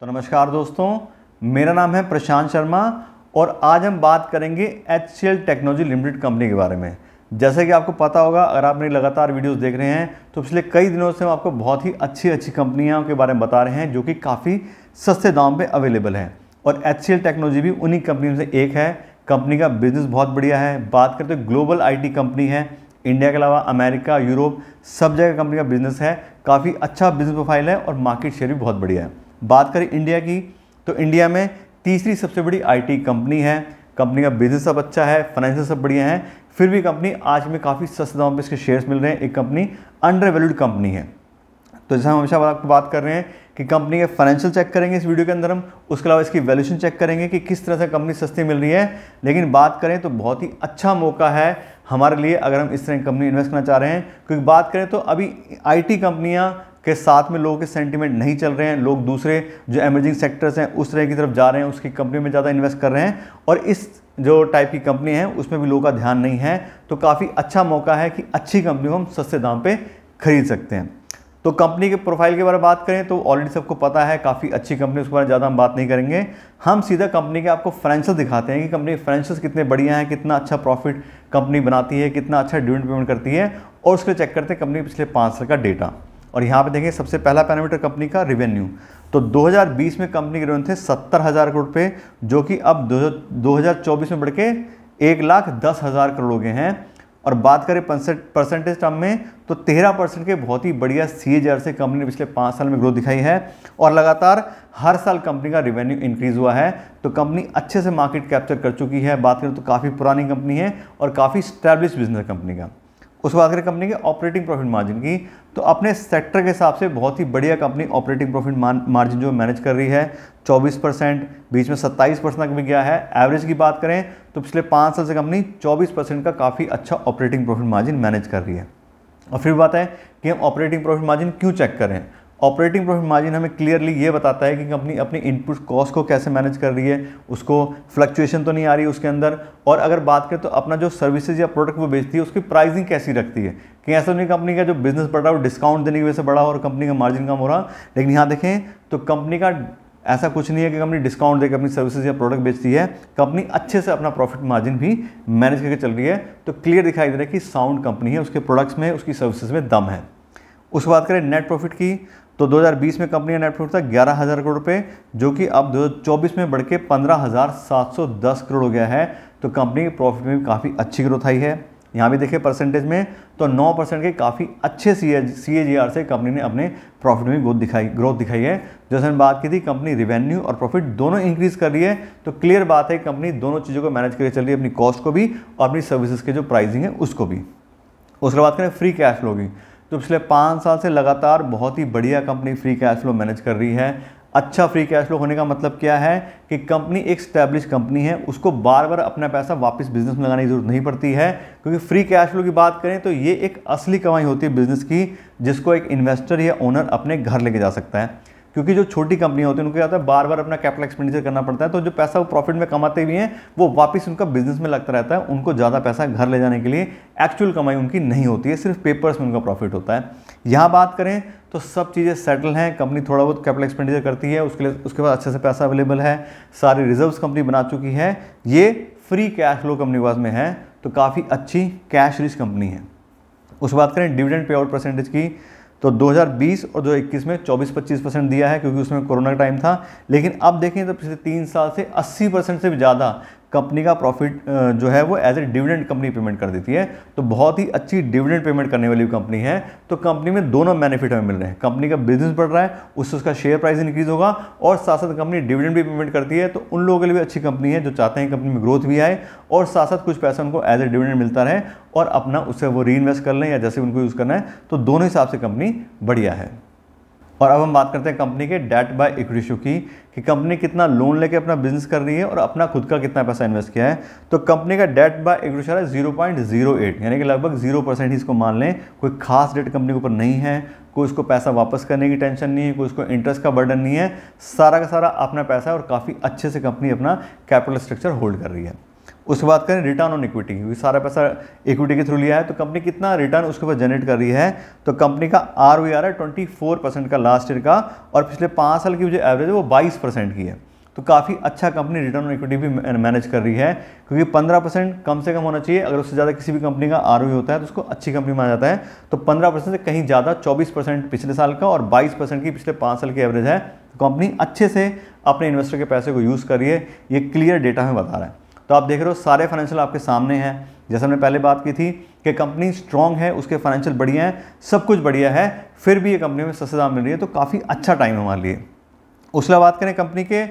तो नमस्कार दोस्तों मेरा नाम है प्रशांत शर्मा और आज हम बात करेंगे H C technology limited company के बारे में जैसे कि आपको पता होगा अगर आप मेरी लगातार वीडियोस देख रहे हैं तो पिछले कई दिनों से हम आपको बहुत ही अच्छी अच्छी कंपनियों के बारे में बता रहे हैं जो कि काफ़ी सस्ते दाम पे अवेलेबल हैं और एच टेक्नोलॉजी भी उन्हीं कंपनियों से एक है कंपनी का बिजनेस बहुत बढ़िया है बात करते हैं तो ग्लोबल आई कंपनी है इंडिया के अलावा अमेरिका यूरोप सब जगह कंपनी का बिजनेस है काफ़ी अच्छा बिजनेस प्रोफाइल है और मार्केट शेयर भी बहुत बढ़िया है बात करें इंडिया की तो इंडिया में तीसरी सबसे बड़ी आईटी कंपनी है कंपनी का बिजनेस सब अच्छा है फाइनेंशियल सब बढ़िया है फिर भी कंपनी आज में काफ़ी सस्ते दामों पर इसके शेयर्स मिल रहे हैं एक कंपनी अंडर वैल्यूड कंपनी है तो जैसे हम हमेशा आपको बात कर रहे हैं कि कंपनी के फाइनेंशियल चेक करेंगे इस वीडियो के अंदर हम उसके अलावा इसकी वैल्यूशन चेक करेंगे कि किस तरह से कंपनी सस्ती मिल रही है लेकिन बात करें तो बहुत ही अच्छा मौका है हमारे लिए अगर हम इस तरह की कंपनी इन्वेस्ट करना चाह रहे हैं क्योंकि बात करें तो अभी आईटी कंपनियां के साथ में लोगों के सेंटीमेंट नहीं चल रहे हैं लोग दूसरे जो एमर्जिंग सेक्टर्स हैं उस तरह की तरफ जा रहे हैं उसकी कंपनी में ज़्यादा इन्वेस्ट कर रहे हैं और इस जो टाइप की कंपनी है उसमें भी लोगों का ध्यान नहीं है तो काफ़ी अच्छा मौका है कि अच्छी कंपनी को हम सस्ते दाम पर खरीद सकते हैं तो कंपनी के प्रोफाइल के बारे में बात करें तो ऑलरेडी सबको पता है काफ़ी अच्छी कंपनी उसके बारे में ज़्यादा हम बात नहीं करेंगे हम सीधा कंपनी के आपको फाइनेंशियल दिखाते हैं कि कंपनी के फाइनेंशियल कितने बढ़िया हैं कितना अच्छा प्रॉफिट कंपनी बनाती है कितना अच्छा डिविडेंड पेमेंट करती है और उसके चेक करते हैं कंपनी पिछले पाँच साल का डेटा और यहाँ पे देखें सबसे पहला पैरामीटर कंपनी का रिवेन्यू तो 2020 में कंपनी के रेवेन्यू थे सत्तर हज़ार करोड़ रुपये जो कि अब 2024 में बढ़ के एक लाख दस हज़ार करोड़ हो गए हैं और बात करें परसेंटेज टर्म में तो तेरह परसेंट के बहुत ही बढ़िया सी से कंपनी ने पिछले पाँच साल में ग्रोथ दिखाई है और लगातार हर साल कंपनी का रिवेन्यू इंक्रीज हुआ है तो कंपनी अच्छे से मार्केट कैप्चर कर चुकी है बात करें तो काफ़ी पुरानी कंपनी है और काफ़ी स्टैब्लिश बिजनेस कंपनी का उसको बात करें कंपनी के ऑपरेटिंग प्रॉफिट मार्जिन की तो अपने सेक्टर के हिसाब से बहुत ही बढ़िया कंपनी ऑपरेटिंग प्रॉफिट मार्जिन जो मैनेज कर रही है 24 परसेंट बीच में 27 परसेंट तक भी गया है एवरेज की बात करें तो पिछले पाँच साल से कंपनी 24 परसेंट का काफ़ी अच्छा ऑपरेटिंग प्रॉफिट मार्जिन मैनेज कर रही है और फिर बात है कि हम ऑपरेटिंग प्रॉफिट मार्जिन क्यों चेक करें ऑपरेटिंग प्रॉफिट मार्जिन हमें क्लियरली ये बताता है कि कंपनी अपनी इनपुट कॉस्ट को कैसे मैनेज कर रही है उसको फ्लक्चुएशन तो नहीं आ रही उसके अंदर और अगर बात करें तो अपना जो सर्विसेज या प्रोडक्ट वो बेचती है उसकी प्राइसिंग कैसी रखती है कि ऐसा नहीं कंपनी का जो बिजनेस बढ़ रहा है वो डिस्काउंट देने की वजह से बढ़ा और कंपनी का मार्जिन कम हो रहा लेकिन यहाँ देखें तो कंपनी का ऐसा कुछ नहीं है कि कंपनी डिस्काउंट देकर अपनी सर्विसेज या प्रोडक्ट बेचती है कंपनी अच्छे से अपना प्रॉफिट मार्जिन भी मैनेज करके चल रही है तो क्लियर दिखाई दे रहा है कि साउंड कंपनी है उसके प्रोडक्ट्स में उसकी सर्विसेज में दम है उस बात करें नेट प्रॉफिट की तो 2020 में कंपनी का नेट प्रॉफिट था ग्यारह हज़ार करोड़ रुपये जो कि अब 2024 में बढ़ के पंद्रह हज़ार सात सौ दस करोड़ हो गया है तो कंपनी के प्रॉफिट में भी काफ़ी अच्छी ग्रोथ आई है यहाँ भी देखिए परसेंटेज में तो 9 परसेंट के काफ़ी अच्छे सी एच से कंपनी ने अपने प्रॉफिट में ग्रोथ दिखाई ग्रोथ दिखाई है जैसे मैंने बात की थी कंपनी रिवेन्यू और प्रॉफिट दोनों इंक्रीज कर रही है तो क्लियर बात है कंपनी दोनों चीज़ों को मैनेज करके चल रही है अपनी कॉस्ट को भी और अपनी सर्विसेज के जो प्राइसिंग है उसको भी उसके बाद करें फ्री कैश फ्लो की तो पिछले पाँच साल से लगातार बहुत ही बढ़िया company free cash flow manage कर रही है अच्छा फ्री कैश फ्लो होने का मतलब क्या है कि कंपनी एक स्टैब्लिश कंपनी है उसको बार बार अपना पैसा वापस बिजनेस में लगाने की जरूरत नहीं पड़ती है क्योंकि फ्री कैश फ्लो की बात करें तो ये एक असली कमाई होती है बिजनेस की जिसको एक इन्वेस्टर या ओनर अपने घर लेके जा सकता है क्योंकि जो छोटी कंपनियां होती हैं उनको क्या है बार बार अपना कैपिटल एक्सपेंडिचर करना पड़ता है तो जो पैसा वो प्रॉफिट में कमाते भी हैं वो वापस उनका बिजनेस में लगता रहता है उनको ज़्यादा पैसा घर ले जाने के लिए एक्चुअल कमाई उनकी नहीं होती है सिर्फ पेपर्स में उनका प्रॉफिट होता है यहाँ बात करें तो सब चीज़ें सेटल हैं कंपनी थोड़ा बहुत कैपिटल एक्सपेंडिचर करती है उसके लिए उसके पास अच्छे से पैसा अवेलेबल है सारी रिजर्व कंपनी बना चुकी है ये फ्री कैश फ्लो कंपनी के पास में है तो काफ़ी अच्छी कैश रिच कंपनी है उस बात करें डिविडेंड पे आउट परसेंटेज की तो 2020 और 2021 में 24-25 परसेंट दिया है क्योंकि उसमें कोरोना का टाइम था लेकिन अब देखें तो पिछले तीन साल से 80 परसेंट से भी ज़्यादा कंपनी का प्रॉफिट जो है वो as a dividend company payment कर देती है तो बहुत ही अच्छी डिविडेंड पेमेंट करने वाली कंपनी है तो कंपनी में दोनों बेनिफिट हमें मिल रहे हैं कंपनी का बिजनेस बढ़ रहा है उससे उसका शेयर प्राइस इंक्रीज होगा और साथ साथ कंपनी डिविडेंड भी पेमेंट करती है तो उन लोगों के लिए भी अच्छी कंपनी है जो चाहते हैं कंपनी में ग्रोथ भी आए और साथ साथ कुछ पैसा उनको एज ए डिविडेंड मिलता रहे और अपना उससे वो री कर लें या जैसे उनको यूज़ करना है तो दोनों हिसाब से कंपनी बढ़िया है और अब हम बात करते हैं कंपनी के डेट बाय इक्विटी की कि कंपनी कितना लोन लेके अपना बिजनेस कर रही है और अपना खुद का कितना पैसा इन्वेस्ट किया है तो कंपनी का डेट बाय इक्विटी है जीरो पॉइंट जीरो एट यानी कि लगभग जीरो परसेंट ही इसको मान लें कोई खास डेट कंपनी के ऊपर नहीं है कोई उसको पैसा वापस करने की टेंशन नहीं है कोई उसको इंटरेस्ट का बर्डन नहीं है सारा का सारा अपना पैसा है और काफ़ी अच्छे से कंपनी अपना कैपिटल स्ट्रक्चर होल्ड कर रही है उसके बाद करें रिटर्न ऑन इक्विटी क्योंकि सारा पैसा इक्विटी के थ्रू लिया है तो कंपनी कितना रिटर्न उसके ऊपर जनरेट कर रही है तो कंपनी का आर वी आर है ट्वेंटी परसेंट का लास्ट ईयर का और पिछले पाँच साल की जो एवरेज है वो बाईस परसेंट की है तो काफ़ी अच्छा कंपनी रिटर्न ऑन इक्विटी भी मैनेज कर रही है क्योंकि 15 परसेंट कम से कम होना चाहिए अगर उससे ज़्यादा किसी भी कंपनी का आर e होता है तो उसको अच्छी कंपनी माना जाता है तो 15 परसेंट से कहीं ज़्यादा 24 परसेंट पिछले साल का और 22 परसेंट की पिछले पाँच साल की एवरेज है तो कंपनी अच्छे से अपने इन्वेस्टर के पैसे को यूज़ करिए ये क्लियर डेटा हमें बता रहा है तो आप देख रहे हो सारे फाइनेंशियल आपके सामने हैं जैसे हमने पहले बात की थी कि कंपनी स्ट्रांग है उसके फाइनेंशियल बढ़िया हैं सब कुछ बढ़िया है फिर भी ये कंपनी में सस्ते दाम मिल रही है तो काफ़ी अच्छा टाइम है हमारे लिए उसके बात करें कंपनी के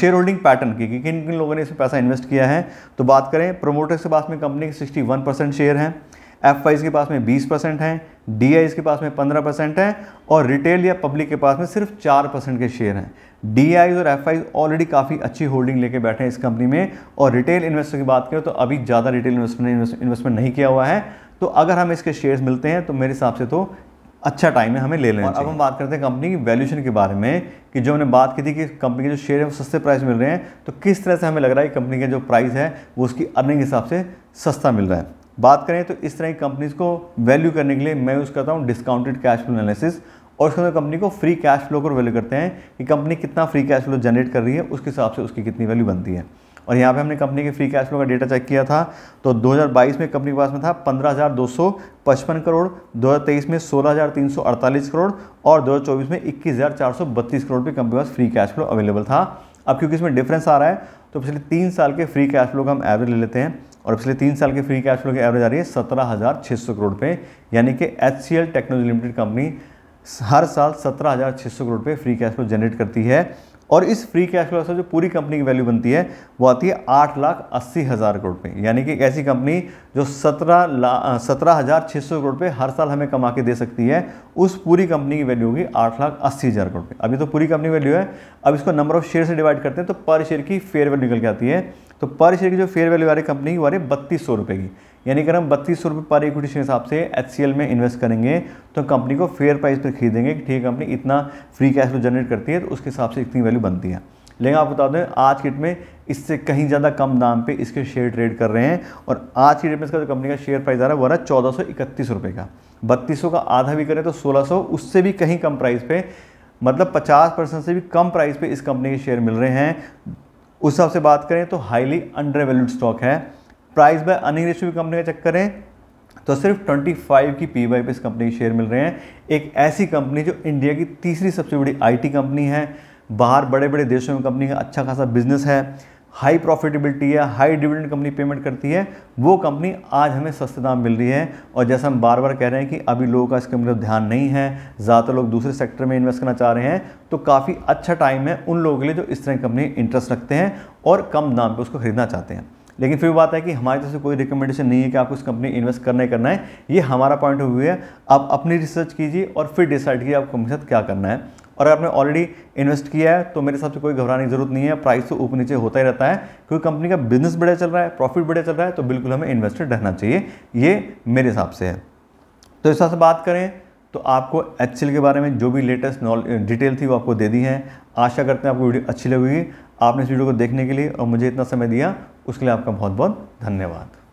शेयर होल्डिंग पैटर्न की कि किन किन लोगों ने इसमें पैसा इन्वेस्ट किया है तो बात करें प्रोमोटर के पास में कंपनी के सिक्सटी परसेंट शेयर हैं एफ के पास में बीस परसेंट हैं डी के पास में पंद्रह परसेंट हैं और रिटेल या पब्लिक के पास में सिर्फ चार परसेंट के शेयर हैं डी आईज और एफ ऑलरेडी काफ़ी अच्छी होल्डिंग लेके बैठे हैं इस कंपनी में और रिटेल इन्वेस्टर की बात करें तो अभी ज़्यादा रिटेल इन्वेस्टमेंट ने इन्वेस्टमेंट नहीं किया हुआ है तो अगर हम इसके शेयर्स मिलते हैं तो मेरे हिसाब से तो अच्छा टाइम है हमें ले लेना अब हम बात करते हैं कंपनी की वैल्यूशन के बारे में कि जो हमने बात की थी कि कंपनी के जो शेयर हैं वो सस्ते प्राइस मिल रहे हैं तो किस तरह से हमें लग रहा है कि कंपनी का जो प्राइस है वो उसकी अर्निंग हिसाब से सस्ता मिल रहा है बात करें तो इस तरह की कंपनीज़ को वैल्यू करने के लिए मैं यूज़ करता हूँ डिस्काउंटेड कैश फ्लो एनालिसिस और उसके अंदर कंपनी को फ्री कैश फ्लो को वैल्यू करते हैं कि कंपनी कितना फ्री कैश फ्लो जनरेट कर रही है उसके हिसाब से उसकी कितनी वैल्यू बनती है और यहाँ पे हमने कंपनी के फ्री कैश फ्लो का डेटा चेक किया था तो 2022 में कंपनी के पास में था 15,255 करोड़ 2023 में 16,348 करोड़ और 2024 में 21,432 करोड़ पे कंपनी के पास फ्री कैश फ्लो अवेलेबल था अब क्योंकि इसमें डिफरेंस आ रहा है तो पिछले तीन साल के फ्री कैश फ्लो का हम एवरेज ले लेते हैं और पिछले तीन साल के फ्री कैश फ्लो की एवरेज आ रही है सत्रह हज़ार छः सौ करोड़ पे यानी कि H C L technology limited company हर साल सत्रह हज़ार छः सौ करोड़ पे फ्री कैश फ्लो जनरेट करती है और इस फ्री कैश फ्लो से जो पूरी कंपनी की वैल्यू बनती है वो आती है आठ लाख अस्सी हज़ार करोड़ पे यानी कि एक ऐसी कंपनी जो सत्रह लाख सत्रह हज़ार छः सौ करोड़ पे हर साल हमें कमा के दे सकती है उस पूरी कंपनी की वैल्यू होगी आठ लाख अस्सी हज़ार करोड़ पे अभी तो पूरी कंपनी वैल्यू है अब इसको नंबर ऑफ शेयर से डिवाइड करते हैं तो पर शेयर की फेयर वैल्यू निकल के आती है तो पर शेयर की जो फेयर वैल्यू आ रही कंपनी की वो आ रही है बत्तीस सौ रुपये की यानी अगर हम बत्तीस सौ रुपये पर इक्विटी के हिसाब से एच में इन्वेस्ट करेंगे तो कंपनी को फेयर प्राइस पर खरीदेंगे कि ठीक है कंपनी इतना फ्री कैश फ्लो जनरेट करती है तो उसके हिसाब से इतनी वैल्यू बनती है लेकिन आपको बता दें आज की डेट में इससे कहीं ज़्यादा कम दाम पे इसके शेयर ट्रेड कर रहे हैं और आज की डेट में इसका जो कंपनी का शेयर प्राइस आ रहा है वो रहा है चौदह सौ इकतीस रुपये का बत्तीस सौ का आधा भी करें तो सोलह सौ उससे भी कहीं कम प्राइस पे मतलब पचास परसेंट से भी कम प्राइस पे इस कंपनी के शेयर मिल रहे हैं उस हिसाब से बात करें तो हाईली अंडर वैल्यूड स्टॉक है प्राइस बाय अर्निंग रेशियो की कंपनी का चेक करें तो सिर्फ 25 की पी वाई पे इस कंपनी के शेयर मिल रहे हैं एक ऐसी कंपनी जो इंडिया की तीसरी सबसे बड़ी आईटी कंपनी है बाहर बड़े बड़े देशों में कंपनी का अच्छा खासा बिजनेस है हाई प्रॉफिटेबिलिटी है हाई डिविडेंड कंपनी पेमेंट करती है वो कंपनी आज हमें सस्ते दाम मिल रही है और जैसा हम बार बार कह रहे हैं कि अभी लोगों का इसके मतलब ध्यान नहीं है ज़्यादातर लोग दूसरे सेक्टर में इन्वेस्ट करना चाह रहे हैं तो काफ़ी अच्छा टाइम है उन लोगों के लिए जो इस तरह की कंपनी इंटरेस्ट रखते हैं और कम दाम पर उसको खरीदना चाहते हैं लेकिन फिर बात है कि हमारी तरफ से कोई रिकमेंडेशन नहीं है कि आपको इस कंपनी इन्वेस्ट करना ही करना है ये हमारा पॉइंट ऑफ व्यू है आप अपनी रिसर्च कीजिए और फिर डिसाइड कीजिए आपको कंपनी साथ क्या करना है और अगर आपने ऑलरेडी इन्वेस्ट किया है तो मेरे हिसाब से तो कोई घबराने की जरूरत नहीं है प्राइस तो ऊपर नीचे होता ही रहता है क्योंकि कंपनी का बिजनेस बढ़िया चल रहा है प्रॉफिट बढ़िया चल रहा है तो बिल्कुल हमें इन्वेस्टेड रहना चाहिए ये मेरे हिसाब से है तो इस हिसाब से बात करें तो आपको एच के बारे में जो भी लेटेस्ट नॉलेज डिटेल थी वो आपको दे दी है आशा करते हैं आपको वीडियो अच्छी लगेगी आपने इस वीडियो को देखने के लिए और मुझे इतना समय दिया उसके लिए आपका बहुत बहुत धन्यवाद